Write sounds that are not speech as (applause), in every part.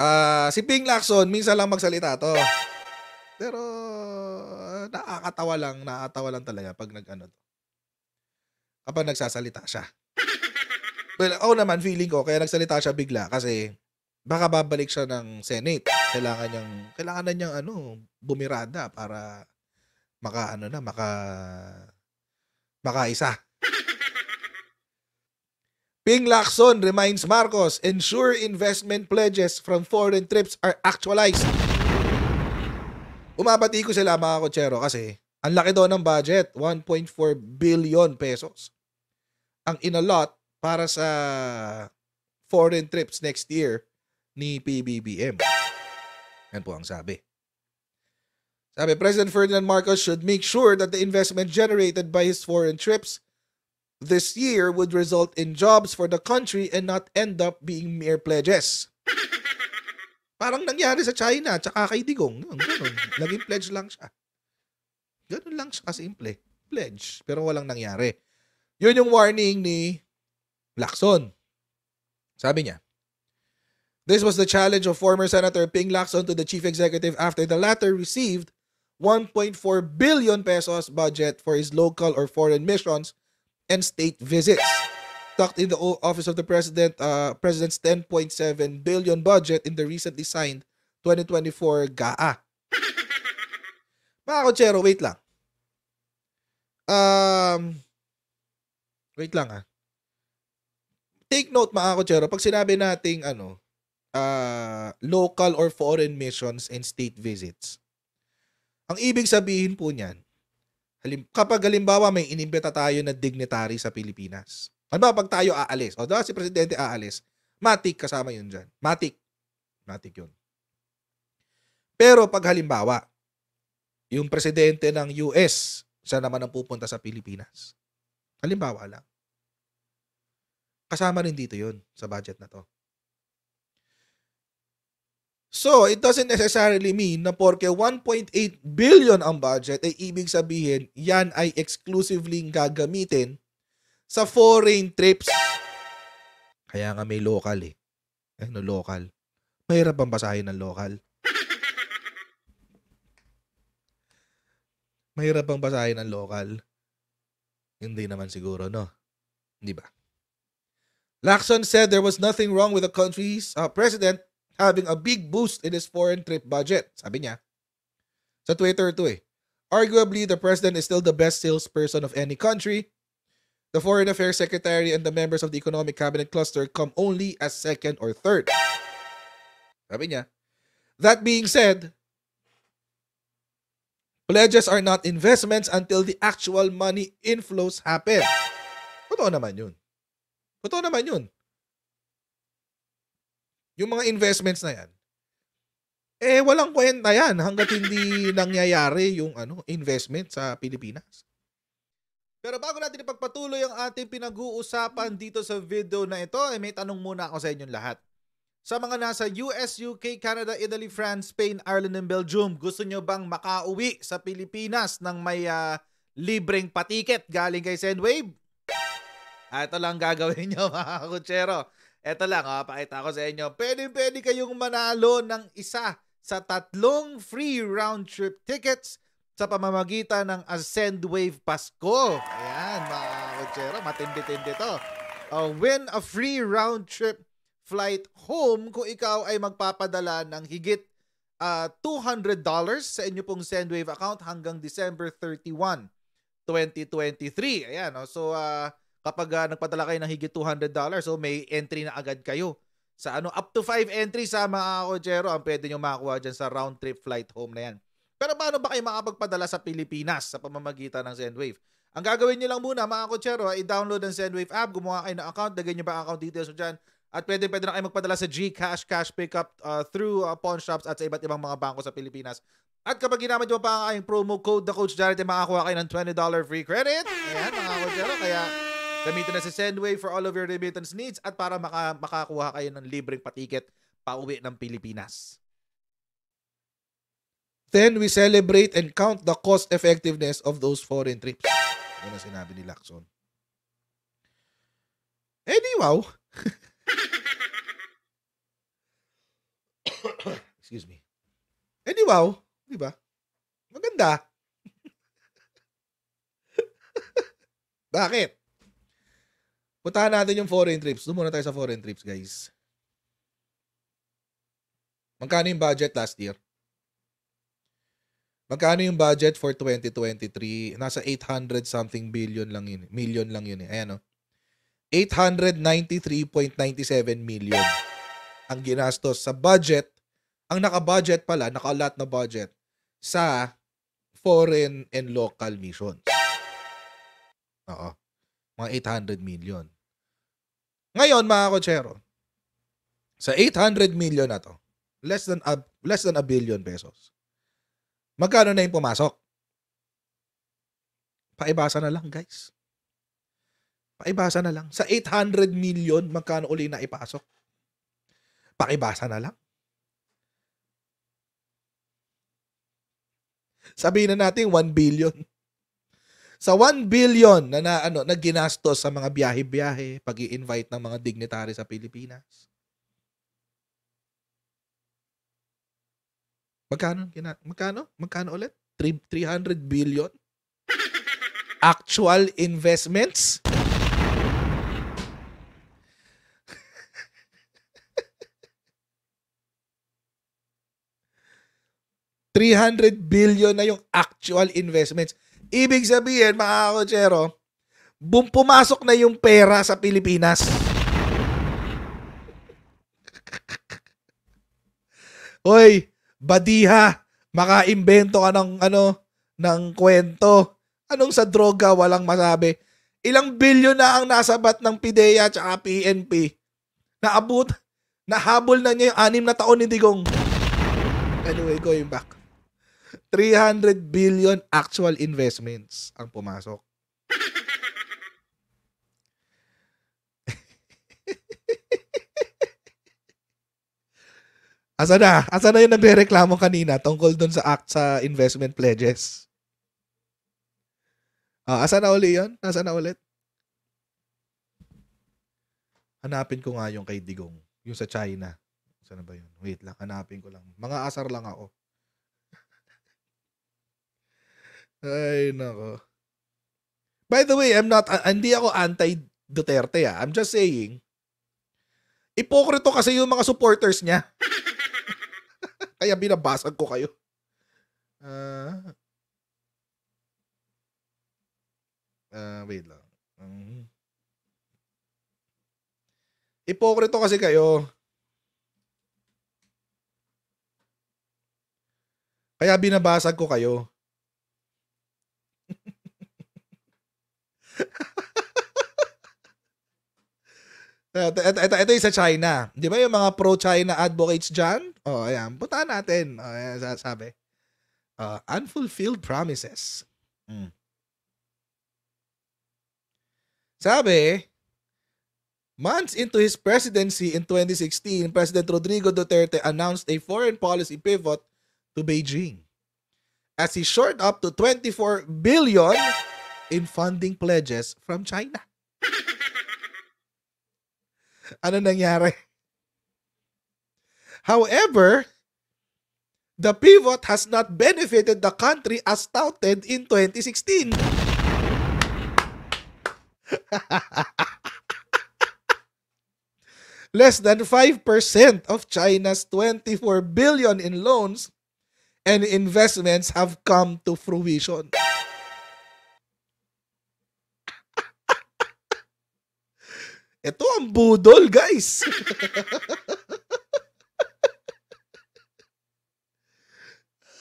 Ah, si Ping Lacson, minsan lang magsalita to. Pero nakakatawa lang, nakakatawa lang talaga pag nag-ano to. Kapag nagsasalita siya. Well, oh naman, feeling ko, kaya nagsalita siya bigla kasi baka babalik siya ng Senate. Kailangan niyang, kailangan na niyang ano, bumirada para maka ano na, maka maka isa. Ping Lacson reminds Marcos, ensure investment pledges from foreign trips are actualized. Umabati ko sila mga kotsero kasi ang laki daw ng budget, 1.4 billion pesos. Ang inalot para sa foreign trips next year ni PBBM. Yan po ang sabi. Sabi, President Ferdinand Marcos should make sure that the investment generated by his foreign trips this year would result in jobs for the country and not end up being mere pledges. Parang nangyari sa China, tsaka kay Digong. Yun, ganun. Laging pledge lang siya. Ganun lang siya, simple. Pledge. Pero walang nangyari. Yun yung warning ni Lacson. Sabi niya, This was the challenge of former Senator Ping Lacson to the chief executive after the latter received 1.4 billion pesos budget for his local or foreign missions and state visits. Tucked in the office of the president, uh, president's 10.7 billion budget in the recently signed 2024 GAA. Mga wait lang. Um, wait lang ah. Take note mga kotsero, pag sinabi nating ano, uh, local or foreign missions and state visits, ang ibig sabihin po niyan, Halim, kapag halimbawa may inimbita tayo na dignitary sa Pilipinas. Halimbawa pag tayo aalis, o diba si Presidente aalis, matik kasama yun dyan. Matik. Matik yun. Pero pag halimbawa, yung presidente ng US, siya naman ang pupunta sa Pilipinas. Halimbawa lang. Kasama rin dito yun sa budget na to. So, it doesn't necessarily mean na porke 1.8 billion ang budget, ay ibig sabihin, yan ay exclusively gagamitin sa foreign trips. Kaya nga may local eh. Ano local? Mahirap bang basahin ng local? Mahirap bang basahin ng local? Hindi naman siguro, no? Di ba? Lacson said there was nothing wrong with the country's uh, president having a big boost in his foreign trip budget. Sabi niya. Sa Twitter to eh. Arguably, the president is still the best salesperson of any country. The foreign affairs secretary and the members of the economic cabinet cluster come only as second or third. Sabi niya. That being said, pledges are not investments until the actual money inflows happen. Totoo naman yun. Totoo naman yun. Yung mga investments na yan, eh walang kwenta yan hanggat hindi (laughs) nangyayari yung ano investment sa Pilipinas. Pero bago natin ipagpatuloy ang ating pinag-uusapan dito sa video na ito, eh, may tanong muna ako sa inyong lahat. Sa mga nasa US, UK, Canada, Italy, France, Spain, Ireland, and Belgium, gusto nyo bang makauwi sa Pilipinas ng may uh, libreng patiket galing kay Sendwave? Ah, ito lang gagawin (laughs) nyo mga kutsero. Eto lang ha, ah, pakita ko sa inyo. Pwede pwede kayong manalo ng isa sa tatlong free round trip tickets sa pamamagitan ng Ascend Wave Pasko. Ayan, mga kutsero, matindi-tindi to. Uh, win a free round trip flight home kung ikaw ay magpapadala ng higit uh, ah, $200 sa inyo pong SendWave account hanggang December 31, 2023. Ayan, no? Oh, so uh, kapag uh, nagpadala kayo ng higit $200, so may entry na agad kayo. Sa ano, up to 5 entries sa ah, mga kojero ang pwede nyo makakuha dyan sa round trip flight home na yan. Pero paano ba kayo makapagpadala sa Pilipinas sa pamamagitan ng Sendwave? Ang gagawin nyo lang muna mga kotsero ay ah, download ang Sendwave app, gumawa kayo ng account, lagyan nyo ba account details mo dyan, at pwede pwede na kayo magpadala sa GCash, cash pickup uh, through uh, pawn shops at sa iba't ibang mga bangko sa Pilipinas. At kapag ginamit mo pa ang aking promo code, the Coach Jared, makakakuha kayo ng $20 free credit. Ayan mga kotsero, kaya Gamitin na si Sendway for all of your remittance needs at para maka, makakuha kayo ng libreng patiket pauwi ng Pilipinas. Then we celebrate and count the cost effectiveness of those foreign trips. Yan ang sinabi ni Lacson. Anyway, (coughs) Excuse me. Anyway, Di ba? Maganda. (laughs) Bakit? Puntahan natin yung foreign trips. Doon muna tayo sa foreign trips, guys. Magkano yung budget last year? Magkano yung budget for 2023? Nasa 800 something billion lang yun. Million lang yun eh. Ayan o. Oh. 893.97 million ang ginastos sa budget. Ang naka-budget pala, naka-lot na budget sa foreign and local missions. Oo. Mga 800 million. Ngayon, mga kotsero, sa 800 million na to, less than a, less than a billion pesos, magkano na yung pumasok? Paibasa na lang, guys. Paibasa na lang. Sa 800 million, magkano uli na ipasok? Pakibasa na lang. Sabihin na natin 1 billion sa 1 billion na, na ano na ginastos sa mga biyahe-biyahe, pag i invite ng mga dignitary sa Pilipinas. Magkano? Magkano? Magkano ulit? 300 billion? Actual investments? $300 (laughs) billion na yung actual investments. Ibig sabihin, mga kotsero, boom, pumasok na yung pera sa Pilipinas. Hoy, (laughs) badiha, makaimbento ka ng ano, ng kwento. Anong sa droga, walang masabi. Ilang bilyon na ang nasabat ng PIDEA at PNP. Naabot, nahabol na niya yung anim na taon ni Digong. Anyway, going back. 300 billion actual investments ang pumasok. (laughs) Asa na? Asa na yung nagre-reklamo kanina tungkol dun sa act sa investment pledges? Uh, asa na uli yon? Asa na ulit? Hanapin ko nga yung kay Digong. Yung sa China. Saan na ba yun? Wait lang. Hanapin ko lang. Mga asar lang ako. Ay, nako. By the way, I'm not, uh, hindi ako anti-Duterte ah. I'm just saying, ipokrito kasi yung mga supporters niya. (laughs) Kaya binabasag ko kayo. Uh, uh, wait lang. Um, ipokrito kasi kayo. Kaya binabasag ko kayo. (laughs) Ito, ito, ito, yung sa China. Di ba yung mga pro-China advocates dyan? O, oh, ayan. Puntaan natin. O, oh, ayan, sabi. Uh, unfulfilled promises. Mm. Sabi, months into his presidency in 2016, President Rodrigo Duterte announced a foreign policy pivot to Beijing as he shored up to 24 billion in funding pledges from China. (laughs) ano nangyari? However, the pivot has not benefited the country as touted in 2016. (laughs) Less than 5% of China's 24 billion in loans and investments have come to fruition. Ito ang budol, guys.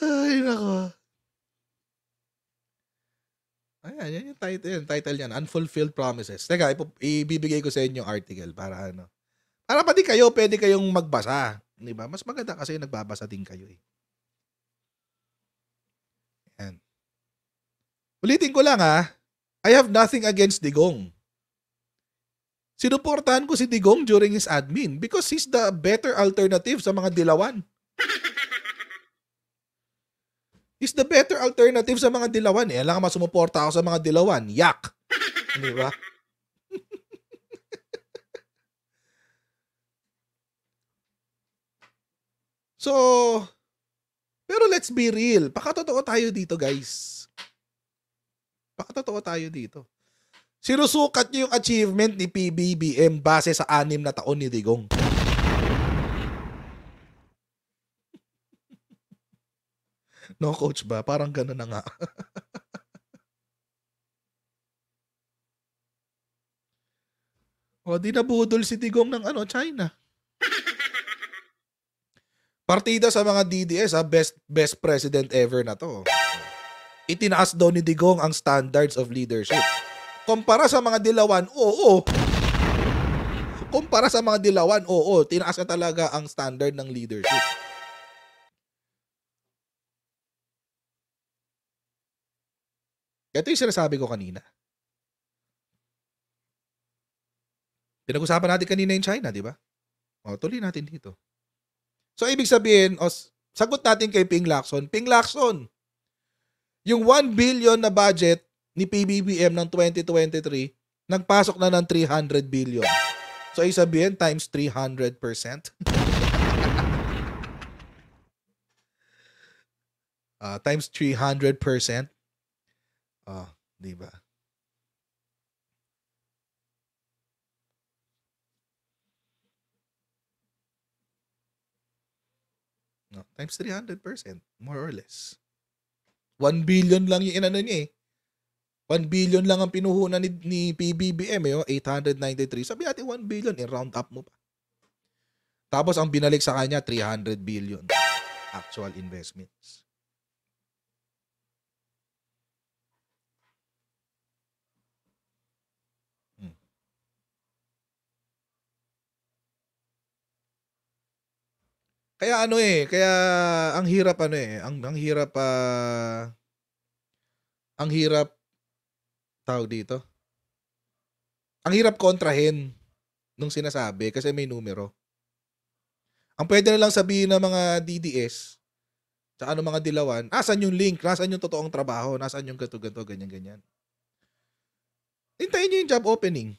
Ay, nako. Ayan, yan yung title, yung title niyan, Unfulfilled Promises. Teka, ibibigay ko sa inyo article para ano. Para pati kayo, pwede kayong magbasa. Di ba? Mas maganda kasi nagbabasa din kayo eh. Yan. Ulitin ko lang ha. I have nothing against Digong sinuportahan ko si Digong during his admin because he's the better alternative sa mga dilawan. He's the better alternative sa mga dilawan. Eh, alam ka sumuporta ako sa mga dilawan. Yak! Di ba? (laughs) so, pero let's be real. Pakatotoo tayo dito, guys. Pakatotoo tayo dito. Sinusukat niyo yung achievement ni PBBM base sa anim na taon ni Digong. No coach ba? Parang gano'n na nga. (laughs) o, di nabudol si Digong ng ano, China. Partida sa mga DDS, ha? Ah, best best president ever na to. Itinaas daw ni Digong ang standards of leadership. Kumpara sa mga dilawan, oo. Kumpara sa mga dilawan, oo. Tinaas na talaga ang standard ng leadership. Ito yung sinasabi ko kanina. Pinag-usapan natin kanina yung China, di ba? O, tuloy natin dito. So, ibig sabihin, os, sagot natin kay Ping Lacson, Ping Lacson, yung 1 billion na budget ni PBBM ng 2023, nagpasok na ng 300 billion. So, sabihin, times 300%. uh, (laughs) ah, times 300%. Uh, ah, di ba? No, times 300%, more or less. 1 billion lang yung inano niya eh. 1 billion lang ang pinuhunan ni, ni PBBM, eh, 893. Sabi natin 1 billion, i-round eh, up mo pa. Tapos ang binalik sa kanya, 300 billion actual investments. Hmm. Kaya ano eh, kaya ang hirap ano eh, ang, ang hirap pa uh, ang hirap tawag dito? Ang hirap kontrahin nung sinasabi kasi may numero. Ang pwede na lang sabihin ng mga DDS, sa ano mga dilawan, asan yung link, nasaan yung totoong trabaho, nasaan yung gato gato ganyan ganyan. Hintayin niyo yung job opening.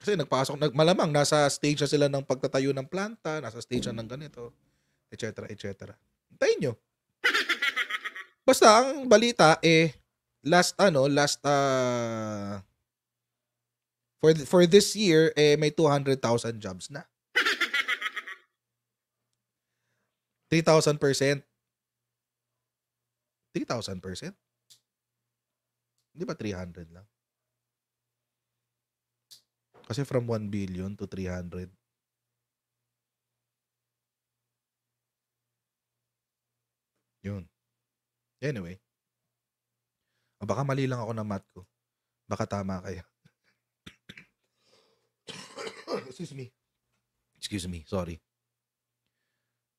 Kasi nagpasok, nag, malamang nasa stage na sila ng pagtatayo ng planta, nasa stage na ng ganito, etc. etc. Hintayin niyo. Basta ang balita eh last ano, last uh, for th- for this year eh may 200,000 jobs na. 3,000%. 3,000%. Hindi ba 300 lang? Kasi from 1 billion to 300. Yun. Anyway baka mali lang ako ng math ko. Baka tama kayo. (coughs) Excuse me. Excuse me. Sorry.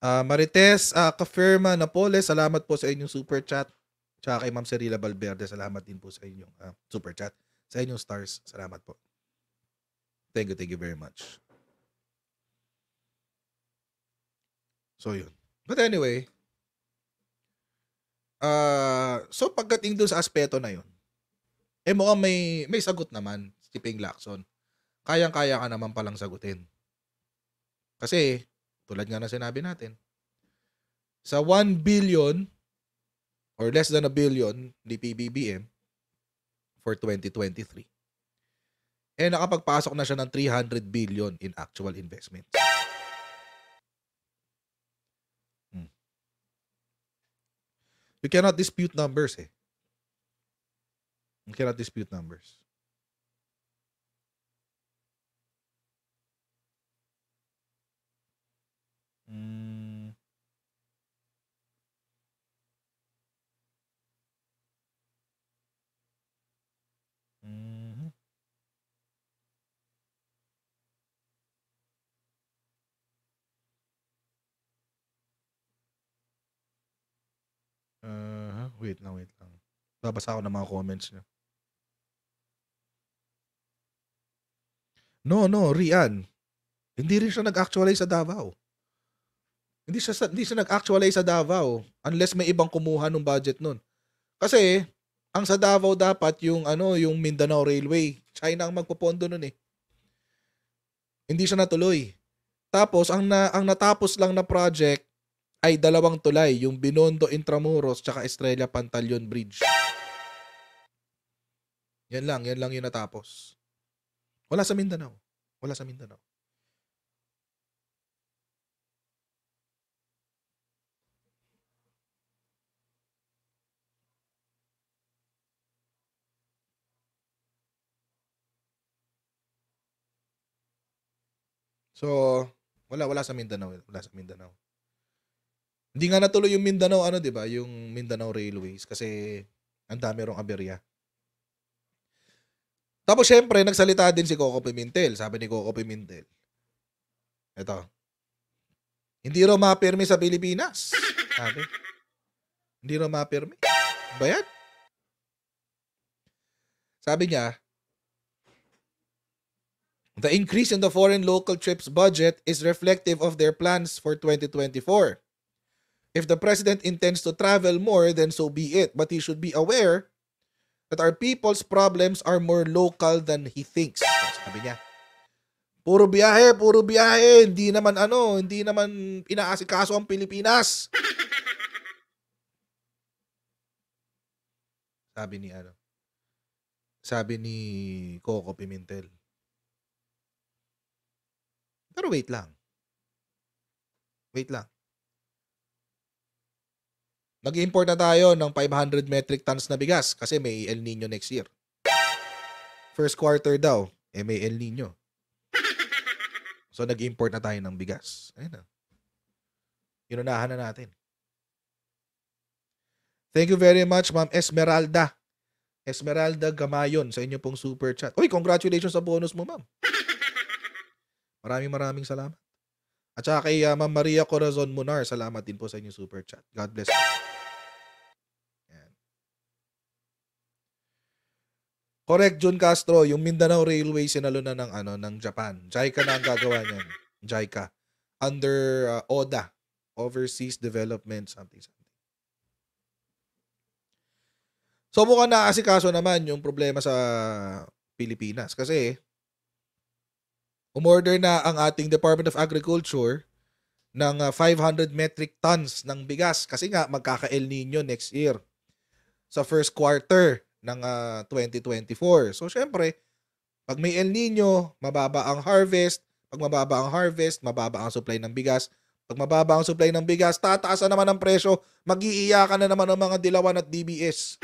Uh, Marites uh, Kafirma Napoles, salamat po sa inyong super chat. Tsaka kay Ma'am Cirila Valverde, salamat din po sa inyong uh, super chat. Sa inyong stars, salamat po. Thank you, thank you very much. So yun. But anyway, Uh, so pagdating dun sa aspeto na yun, eh mukhang may, may sagot naman si Ping Lacson. Kayang-kaya ka naman palang sagutin. Kasi, tulad nga na sinabi natin, sa 1 billion or less than a billion ni PBBM for 2023, eh nakapagpasok na siya ng 300 billion in actual investment. You cannot dispute numbers eh. You cannot dispute numbers. Mm. Wait na, wait lang. Babasa ako ng mga comments niya. No, no, Rian. Hindi rin siya nag-actualize sa Davao. Hindi siya, hindi siya nag-actualize sa Davao unless may ibang kumuha ng budget nun. Kasi, ang sa Davao dapat yung ano yung Mindanao Railway. China ang magpopondo nun eh. Hindi siya natuloy. Tapos ang na, ang natapos lang na project ay dalawang tulay, yung Binondo Intramuros tsaka Estrella Pantaleon Bridge. Yan lang, yan lang yung natapos. Wala sa Mindanao. Wala sa Mindanao. So, wala wala sa Mindanao, wala sa Mindanao. Hindi nga natuloy yung Mindanao, ano, di ba? Yung Mindanao Railways. Kasi ang dami rong aberya. Tapos syempre, nagsalita din si Coco Pimentel. Sabi ni Coco Pimentel. Ito. Hindi raw mapirmi sa Pilipinas. Sabi. Hindi raw mapirmi. Ba yan? Sabi niya, The increase in the foreign local trips budget is reflective of their plans for 2024. If the president intends to travel more, then so be it. But he should be aware that our people's problems are more local than he thinks. Sabi niya. Puro biyahe, puro biyahe. Hindi naman ano, hindi naman inaasikaso ang Pilipinas. Sabi ni ano. Sabi ni Coco Pimentel. Pero wait lang. Wait lang. Mag-import na tayo ng 500 metric tons na bigas kasi may El Nino next year. First quarter daw, eh may El Nino. So nag-import na tayo ng bigas. Ayun na. Inunahan na natin. Thank you very much, Ma'am Esmeralda. Esmeralda Gamayon sa inyo pong super chat. Uy, congratulations sa bonus mo, ma'am. Maraming maraming salamat. At saka kay ah, Ma'am Maria Corazon Munar, salamat din po sa inyo super chat. God bless you. Yan. Correct, Jun Castro. Yung Mindanao Railway sinalo na ng, ano, ng Japan. JICA na ang gagawa niyan. JICA. Under uh, ah, ODA. Overseas Development something something. So mukhang naasikaso naman yung problema sa Pilipinas. Kasi umorder na ang ating Department of Agriculture ng 500 ah, metric tons ng bigas kasi nga magkaka-El Nino next year sa first quarter ng uh, ah, 2024. So syempre, pag may El Nino, mababa ang harvest. Pag mababa ang harvest, mababa ang supply ng bigas. Pag mababa ang supply ng bigas, tataasan naman ang presyo. Mag-iiyakan na naman ang mga dilawan at DBS.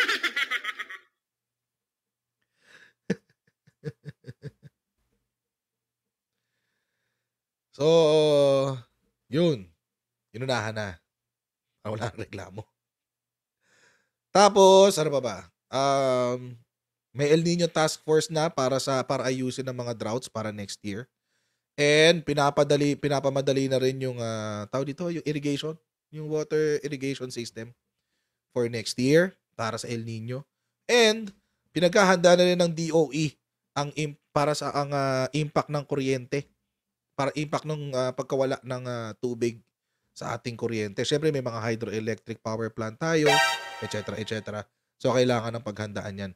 So, yun. Inunahan na. Ah, wala nang reklamo. Tapos, ano pa ba? Um, may El Nino Task Force na para sa para ayusin ang mga droughts para next year. And pinapadali pinapamadali na rin yung uh, ah, tao dito, yung irrigation, yung water irrigation system for next year para sa El Nino. And pinaghahanda na rin ng DOE ang para sa ang uh, impact ng kuryente para impact ng uh, ah, pagkawala ng uh, tubig sa ating kuryente. Siyempre may mga hydroelectric power plant tayo, etc. etc. So kailangan ng paghandaan 'yan.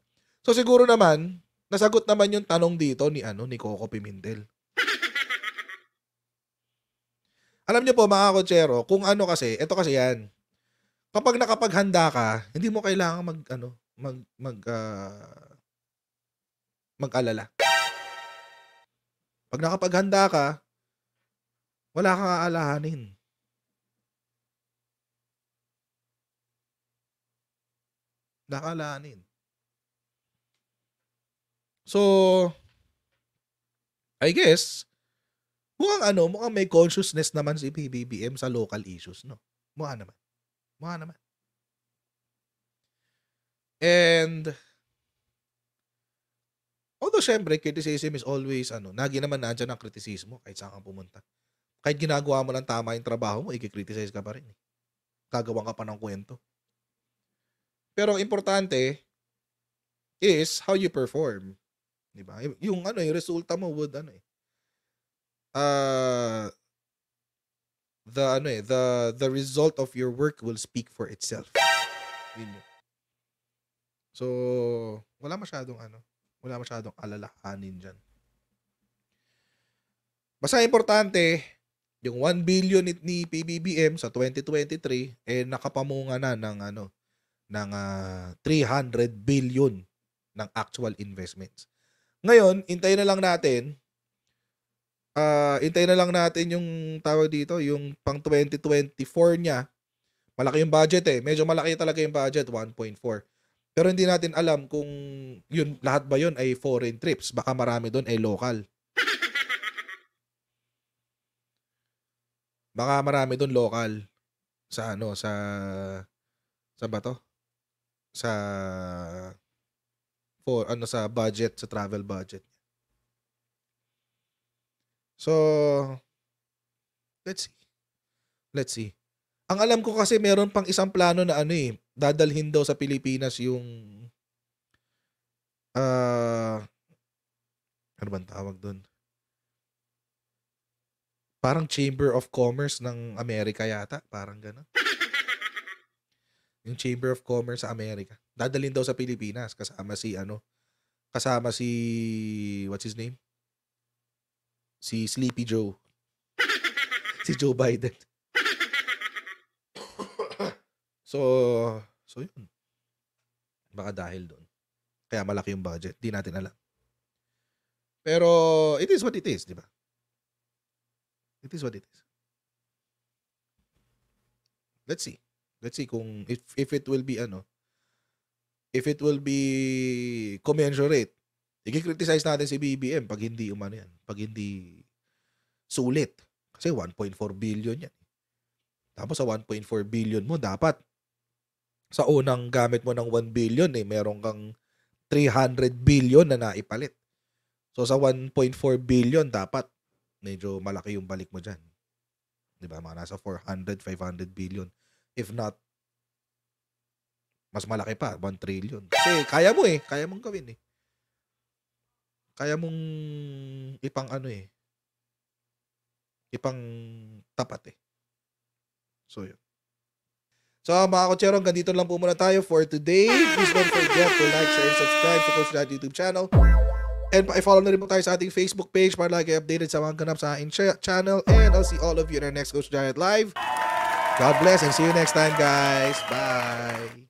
So siguro naman nasagot naman yung tanong dito ni ano ni Coco Pimentel. Alam niyo po mga kotsero, kung ano kasi, ito kasi 'yan. Kapag nakapaghanda ka, hindi mo kailangan mag ano, mag mag uh, mag-alala. Pag nakapaghanda ka, wala kang aalahanin. Nakalahanin. So, I guess, mukhang ano, mukhang may consciousness naman si PBBM sa local issues, no? Mukha naman. Mukha naman. And, although syempre, criticism is always, ano, lagi naman nandiyan ang kritisismo kahit saan kang pumunta. Kahit ginagawa mo lang tama yung trabaho mo, i-criticize ka pa rin. Eh. Gagawan ka pa ng kwento. Pero ang importante is how you perform. Di ba? Yung ano, yung resulta mo would ano eh. Uh, the ano eh, the the result of your work will speak for itself. Yun yun. So, wala masyadong ano, wala masyadong alalahanin diyan. Basta importante, yung 1 billion ni PBBM sa 2023 eh nakapamunga na ng ano ng uh, ah, 300 billion ng actual investments. Ngayon, intayin na lang natin uh, ah, intayin na lang natin yung tawag dito, yung pang 2024 niya. Malaki yung budget eh. Medyo malaki talaga yung budget, 1.4. Pero hindi natin alam kung yun lahat ba yun ay foreign trips. Baka marami doon ay local. Baka marami doon local sa ano sa sa bato sa for ano sa budget sa travel budget. So let's see. Let's see. Ang alam ko kasi meron pang isang plano na ano eh, dadalhin daw sa Pilipinas yung uh, ano bang tawag doon? Parang Chamber of Commerce ng Amerika yata. Parang gano'n. yung Chamber of Commerce sa Amerika. Dadalhin daw sa Pilipinas kasama si ano, kasama si what's his name? Si Sleepy Joe. si Joe Biden. so, so yun. Baka dahil doon. Kaya malaki yung budget. Di natin alam. Pero it is what it is, di ba? It is what it is. Let's see. Let's see kung if if it will be ano if it will be commensurate. I-criticize natin si BBM pag hindi umano yan, pag hindi sulit. Kasi 1.4 billion yan. Tapos sa 1.4 billion mo, dapat sa unang gamit mo ng 1 billion, eh, meron kang 300 billion na naipalit. So sa 1.4 billion, dapat medyo malaki yung balik mo dyan. Di ba? Mga nasa 400, 500 billion. If not, mas malaki pa, 1 trillion. Kasi kaya mo eh. Kaya mong gawin eh. Kaya mong ipang ano eh. Ipang tapat eh. So yun. So mga kutsero, hanggang dito lang po muna tayo for today. Please don't forget to like, share, and subscribe to Coach Dad YouTube channel. And i-follow na rin po tayo sa ating Facebook page para lagi updated sa mga ganap sa aking ch- channel. And I'll see all of you in our next Coach Giant Live. God bless and see you next time guys. Bye!